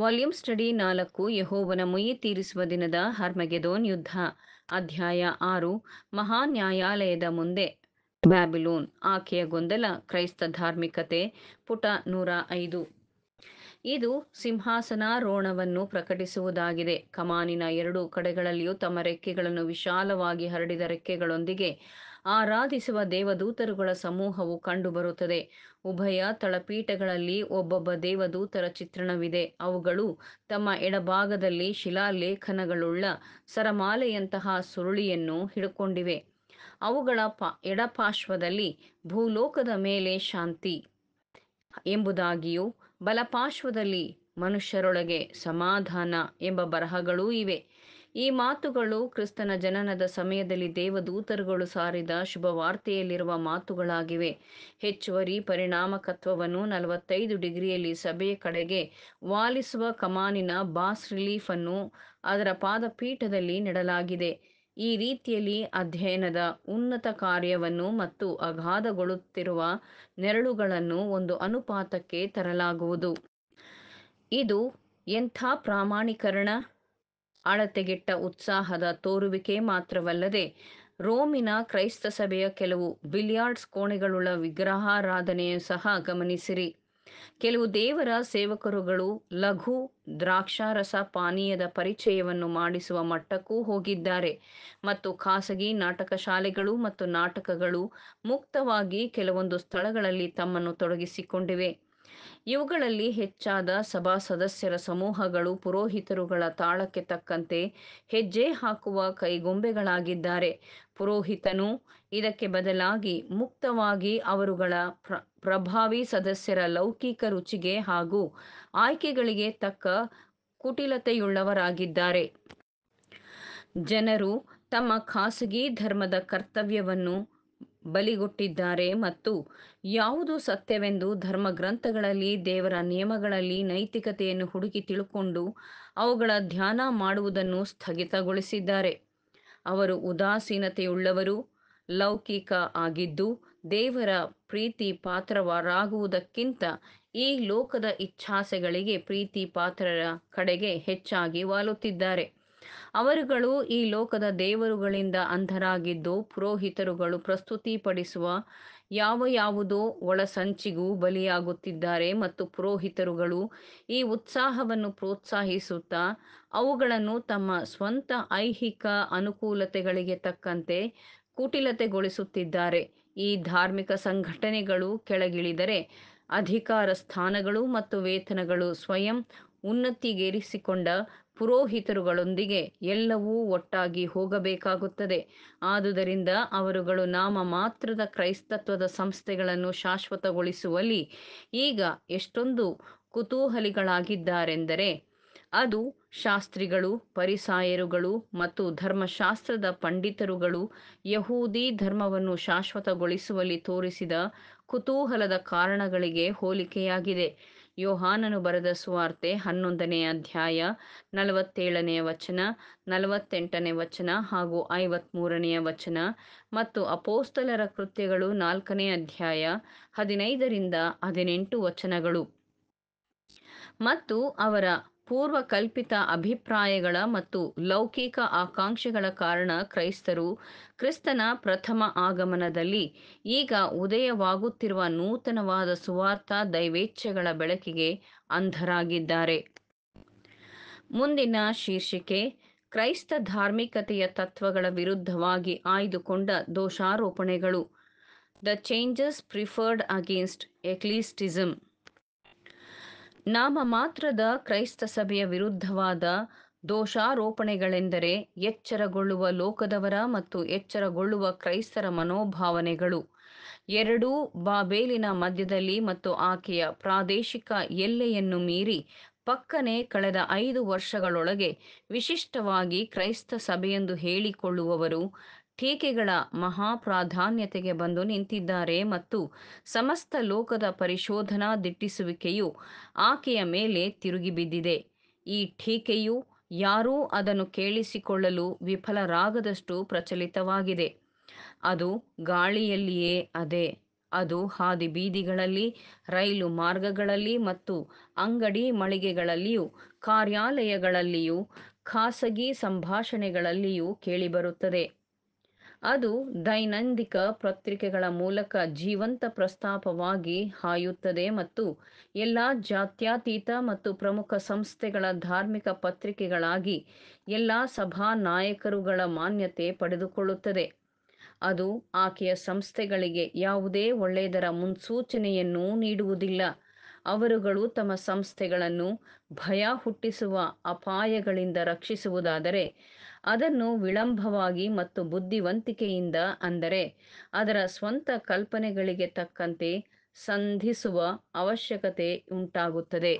volume study ನಾಲ್ಕು ಯಹೋವನ ಮುಯಿ ತೀರಿಸುವ ದಿನದ ಹರ್ಮಗೆದೋನ್ ಯುದ್ಧ ಅಧ್ಯಾಯ ಆರು ಮಹಾ ನ್ಯಾಯಾಲಯದ ಮುಂದೆ ಬ್ಯಾಬಿಲೋನ್ ಆಕೆಯ ಗೊಂದಲ ಕ್ರೈಸ್ತ ಧಾರ್ಮಿಕತೆ ಪುಟ ನೂರ ಐದು ಇದು ಸಿಂಹಾಸನಾರೋಹಣವನ್ನು ಪ್ರಕಟಿಸುವುದಾಗಿದೆ ಕಮಾನಿನ ಎರಡೂ ಕಡೆಗಳಲ್ಲಿಯೂ ತಮ್ಮ ರೆಕ್ಕೆಗಳನ್ನು ವಿಶಾಲವಾಗಿ ಹರಡಿದ ರೆಕ್ಕೆಗಳೊಂದಿಗೆ ಆರಾಧಿಸುವ ದೇವದೂತರುಗಳ ಸಮೂಹವು ಕಂಡುಬರುತ್ತದೆ ಉಭಯ ತಳಪೀಠಗಳಲ್ಲಿ ಒಬ್ಬೊಬ್ಬ ದೇವದೂತರ ಚಿತ್ರಣವಿದೆ ಅವುಗಳು ತಮ್ಮ ಎಡಭಾಗದಲ್ಲಿ ಶಿಲಾಲೇಖನಗಳುಳ್ಳ ಸರಮಾಲೆಯಂತಹ ಸುರುಳಿಯನ್ನು ಹಿಡುಕೊಂಡಿವೆ ಅವುಗಳ ಪಾ ಎಡಪಾರ್ಶ್ವದಲ್ಲಿ ಭೂಲೋಕದ ಮೇಲೆ ಶಾಂತಿ ಎಂಬುದಾಗಿಯೂ ಬಲಪಾರ್ಶ್ವದಲ್ಲಿ ಮನುಷ್ಯರೊಳಗೆ ಸಮಾಧಾನ ಎಂಬ ಬರಹಗಳೂ ಇವೆ ಈ ಮಾತುಗಳು ಕ್ರಿಸ್ತನ ಜನನದ ಸಮಯದಲ್ಲಿ ದೇವದೂತರುಗಳು ಸಾರಿದ ಶುಭವಾರ್ತೆಯಲ್ಲಿರುವ ಮಾತುಗಳಾಗಿವೆ ಹೆಚ್ಚುವರಿ ಪರಿಣಾಮಕತ್ವವನ್ನು ನಲವತ್ತೈದು ಡಿಗ್ರಿಯಲ್ಲಿ ಸಭೆಯ ಕಡೆಗೆ ವಾಲಿಸುವ ಕಮಾನಿನ ಬಾಸ್ ರಿಲೀಫ್ ಅನ್ನು ಅದರ ಪಾದಪೀಠದಲ್ಲಿ ನೆಡಲಾಗಿದೆ ಈ ರೀತಿಯಲ್ಲಿ ಅಧ್ಯಯನದ ಉನ್ನತ ಕಾರ್ಯವನ್ನು ಮತ್ತು ಅಗಾಧಗೊಳ್ಳುತ್ತಿರುವ ನೆರಳುಗಳನ್ನು ಒಂದು ಅನುಪಾತಕ್ಕೆ ತರಲಾಗುವುದು ಇದು ಎಂಥ ಪ್ರಾಮಾಣೀಕರಣ ಅಳತೆಗೆಟ್ಟ ಉತ್ಸಾಹದ ತೋರುವಿಕೆ ಮಾತ್ರವಲ್ಲದೆ ರೋಮಿನ ಕ್ರೈಸ್ತ ಸಭೆಯ ಕೆಲವು ಬಿಲಿಯಾರ್ಡ್ಸ್ ಕೋಣೆಗಳುಳ್ಳ ವಿಗ್ರಹಾರಾಧನೆಯು ಸಹ ಗಮನಿಸಿರಿ ಕೆಲವು ದೇವರ ಸೇವಕರುಗಳು ಲಘು ದ್ರಾಕ್ಷಾರಸ ಪಾನೀಯದ ಪರಿಚಯವನ್ನು ಮಾಡಿಸುವ ಮಟ್ಟಕ್ಕೂ ಹೋಗಿದ್ದಾರೆ ಮತ್ತು ಖಾಸಗಿ ನಾಟಕ ಶಾಲೆಗಳು ಮತ್ತು ನಾಟಕಗಳು ಮುಕ್ತವಾಗಿ ಕೆಲವೊಂದು ಸ್ಥಳಗಳಲ್ಲಿ ತಮ್ಮನ್ನು ತೊಡಗಿಸಿಕೊಂಡಿವೆ ಇವುಗಳಲ್ಲಿ ಹೆಚ್ಚಾದ ಸಭಾ ಸದಸ್ಯರ ಸಮೂಹಗಳು ಪುರೋಹಿತರುಗಳ ತಾಳಕ್ಕೆ ತಕ್ಕಂತೆ ಹೆಜ್ಜೆ ಹಾಕುವ ಕೈಗೊಂಬೆಗಳಾಗಿದ್ದಾರೆ ಪುರೋಹಿತನು ಇದಕ್ಕೆ ಬದಲಾಗಿ ಮುಕ್ತವಾಗಿ ಅವರುಗಳ ಪ್ರ ಪ್ರಭಾವಿ ಸದಸ್ಯರ ಲೌಕಿಕ ರುಚಿಗೆ ಹಾಗೂ ಆಯ್ಕೆಗಳಿಗೆ ತಕ್ಕ ಕುಟಿಲತೆಯುಳ್ಳವರಾಗಿದ್ದಾರೆ ಜನರು ತಮ್ಮ ಖಾಸಗಿ ಧರ್ಮದ ಕರ್ತವ್ಯವನ್ನು ಬಲಿಗೊಟ್ಟಿದ್ದಾರೆ ಮತ್ತು ಯಾವುದು ಸತ್ಯವೆಂದು ಧರ್ಮ ಗ್ರಂಥಗಳಲ್ಲಿ ದೇವರ ನಿಯಮಗಳಲ್ಲಿ ನೈತಿಕತೆಯನ್ನು ಹುಡುಕಿ ತಿಳುಕೊಂಡು ಅವುಗಳ ಧ್ಯಾನ ಮಾಡುವುದನ್ನು ಸ್ಥಗಿತಗೊಳಿಸಿದ್ದಾರೆ ಅವರು ಉದಾಸೀನತೆಯುಳ್ಳವರು ಲೌಕಿಕ ಆಗಿದ್ದು ದೇವರ ಪ್ರೀತಿ ಪಾತ್ರವರಾಗುವುದಕ್ಕಿಂತ ಈ ಲೋಕದ ಇಚ್ಛಾಸೆಗಳಿಗೆ ಪ್ರೀತಿ ಪಾತ್ರರ ಕಡೆಗೆ ಹೆಚ್ಚಾಗಿ ವಾಲುತ್ತಿದ್ದಾರೆ ಅವರುಗಳು ಈ ಲೋಕದ ದೇವರುಗಳಿಂದ ಅಂಧರಾಗಿದ್ದು ಪುರೋಹಿತರುಗಳು ಪ್ರಸ್ತುತಿಪಡಿಸುವ ಯಾವ ಯಾವುದೋ ಒಳಸಂಚಿಗೂ ಬಲಿಯಾಗುತ್ತಿದ್ದಾರೆ ಮತ್ತು ಪುರೋಹಿತರುಗಳು ಈ ಉತ್ಸಾಹವನ್ನು ಪ್ರೋತ್ಸಾಹಿಸುತ್ತಾ ಅವುಗಳನ್ನು ತಮ್ಮ ಸ್ವಂತ ಐಹಿಕ ಅನುಕೂಲತೆಗಳಿಗೆ ತಕ್ಕಂತೆ ಕುಟಿಲತೆಗೊಳಿಸುತ್ತಿದ್ದಾರೆ ಈ ಧಾರ್ಮಿಕ ಸಂಘಟನೆಗಳು ಕೆಳಗಿಳಿದರೆ ಅಧಿಕಾರ ಸ್ಥಾನಗಳು ಮತ್ತು ವೇತನಗಳು ಸ್ವಯಂ ಉನ್ನತಿಗೇರಿಸಿಕೊಂಡ ಪುರೋಹಿತರುಗಳೊಂದಿಗೆ ಎಲ್ಲವೂ ಒಟ್ಟಾಗಿ ಹೋಗಬೇಕಾಗುತ್ತದೆ ಆದುದರಿಂದ ಅವರುಗಳು ನಾಮ ಮಾತ್ರದ ಕ್ರೈಸ್ತತ್ವದ ಸಂಸ್ಥೆಗಳನ್ನು ಶಾಶ್ವತಗೊಳಿಸುವಲ್ಲಿ ಈಗ ಎಷ್ಟೊಂದು ಕುತೂಹಲಿಗಳಾಗಿದ್ದಾರೆಂದರೆ ಅದು ಶಾಸ್ತ್ರಿಗಳು ಪರಿಸಾಯರುಗಳು ಮತ್ತು ಧರ್ಮಶಾಸ್ತ್ರದ ಪಂಡಿತರುಗಳು ಯಹೂದಿ ಧರ್ಮವನ್ನು ಶಾಶ್ವತಗೊಳಿಸುವಲ್ಲಿ ತೋರಿಸಿದ ಕುತೂಹಲದ ಕಾರಣಗಳಿಗೆ ಹೋಲಿಕೆಯಾಗಿದೆ ಯೋಹಾನನು ಬರೆದ ಸುವಾರ್ತೆ ಹನ್ನೊಂದನೇ ಅಧ್ಯಾಯ ನಲವತ್ತೇಳನೆಯ ವಚನ ನಲವತ್ತೆಂಟನೇ ವಚನ ಹಾಗೂ ಐವತ್ಮೂರನೆಯ ವಚನ ಮತ್ತು ಅಪೋಸ್ತಲರ ಕೃತ್ಯಗಳು ನಾಲ್ಕನೇ ಅಧ್ಯಾಯ ಹದಿನೈದರಿಂದ ಹದಿನೆಂಟು ವಚನಗಳು ಮತ್ತು ಅವರ ಪೂರ್ವಕಲ್ಪಿತ ಅಭಿಪ್ರಾಯಗಳ ಮತ್ತು ಲೌಕಿಕ ಆಕಾಂಕ್ಷೆಗಳ ಕಾರಣ ಕ್ರೈಸ್ತರು ಕ್ರಿಸ್ತನ ಪ್ರಥಮ ಆಗಮನದಲ್ಲಿ ಈಗ ಉದಯವಾಗುತ್ತಿರುವ ನೂತನವಾದ ಸುವಾರ್ಥ ದೈವೇಚ್ಛೆಗಳ ಬೆಳಕಿಗೆ ಅಂಧರಾಗಿದ್ದಾರೆ ಮುಂದಿನ ಶೀರ್ಷಿಕೆ ಕ್ರೈಸ್ತ ಧಾರ್ಮಿಕತೆಯ ತತ್ವಗಳ ವಿರುದ್ಧವಾಗಿ ಆಯ್ದುಕೊಂಡ ದೋಷಾರೋಪಣೆಗಳು the changes preferred against ecclesiasticism ನಾಮ ಮಾತ್ರದ ಕ್ರೈಸ್ತ ಸಭೆಯ ವಿರುದ್ಧವಾದ ದೋಷಾರೋಪಣೆಗಳೆಂದರೆ ಎಚ್ಚರಗೊಳ್ಳುವ ಲೋಕದವರ ಮತ್ತು ಎಚ್ಚರಗೊಳ್ಳುವ ಕ್ರೈಸ್ತರ ಮನೋಭಾವನೆಗಳು ಎರಡೂ ಬಾಬೇಲಿನ ಮಧ್ಯದಲ್ಲಿ ಮತ್ತು ಆಕೆಯ ಪ್ರಾದೇಶಿಕ ಎಲ್ಲೆಯನ್ನು ಮೀರಿ ಪಕ್ಕನೆ ಕಳೆದ ಐದು ವರ್ಷಗಳೊಳಗೆ ವಿಶಿಷ್ಟವಾಗಿ ಕ್ರೈಸ್ತ ಸಭೆಯೆಂದು ಹೇಳಿಕೊಳ್ಳುವವರು ಟೀಕೆಗಳ ಮಹಾಪ್ರಾಧಾನ್ಯತೆಗೆ ಬಂದು ನಿಂತಿದ್ದಾರೆ ಮತ್ತು ಸಮಸ್ತ ಲೋಕದ ಪರಿಶೋಧನಾ ದಿಟ್ಟಿಸುವಿಕೆಯು ಆಕೆಯ ಮೇಲೆ ತಿರುಗಿಬಿದ್ದಿದೆ ಈ ಟೀಕೆಯು ಯಾರೂ ಅದನ್ನು ಕೇಳಿಸಿಕೊಳ್ಳಲು ವಿಫಲರಾಗದಷ್ಟು ಪ್ರಚಲಿತವಾಗಿದೆ ಅದು ಗಾಳಿಯಲ್ಲಿಯೇ ಅದೇ ಅದು ಹಾದಿ ಬೀದಿಗಳಲ್ಲಿ ರೈಲು ಮಾರ್ಗಗಳಲ್ಲಿ ಮತ್ತು ಅಂಗಡಿ ಮಳಿಗೆಗಳಲ್ಲಿಯೂ ಕಾರ್ಯಾಲಯಗಳಲ್ಲಿಯೂ ಖಾಸಗಿ ಸಂಭಾಷಣೆಗಳಲ್ಲಿಯೂ ಕೇಳಿಬರುತ್ತದೆ ಅದು ದೈನಂದಿಕ ಪತ್ರಿಕೆಗಳ ಮೂಲಕ ಜೀವಂತ ಪ್ರಸ್ತಾಪವಾಗಿ ಹಾಯುತ್ತದೆ ಮತ್ತು ಎಲ್ಲ ಜಾತ್ಯಾತೀತ ಮತ್ತು ಪ್ರಮುಖ ಸಂಸ್ಥೆಗಳ ಧಾರ್ಮಿಕ ಪತ್ರಿಕೆಗಳಾಗಿ ಎಲ್ಲ ಸಭಾ ನಾಯಕರುಗಳ ಮಾನ್ಯತೆ ಪಡೆದುಕೊಳ್ಳುತ್ತದೆ ಅದು ಆಕೆಯ ಸಂಸ್ಥೆಗಳಿಗೆ ಯಾವುದೇ ಒಳ್ಳೆಯದರ ಮುನ್ಸೂಚನೆಯನ್ನು ನೀಡುವುದಿಲ್ಲ ಅವರುಗಳು ತಮ್ಮ ಸಂಸ್ಥೆಗಳನ್ನು ಭಯ ಹುಟ್ಟಿಸುವ ಅಪಾಯಗಳಿಂದ ರಕ್ಷಿಸುವುದಾದರೆ ಅದನ್ನು ವಿಳಂಬವಾಗಿ ಮತ್ತು ಬುದ್ಧಿವಂತಿಕೆಯಿಂದ ಅಂದರೆ ಅದರ ಸ್ವಂತ ಕಲ್ಪನೆಗಳಿಗೆ ತಕ್ಕಂತೆ ಸಂಧಿಸುವ ಅವಶ್ಯಕತೆ ಉಂಟಾಗುತ್ತದೆ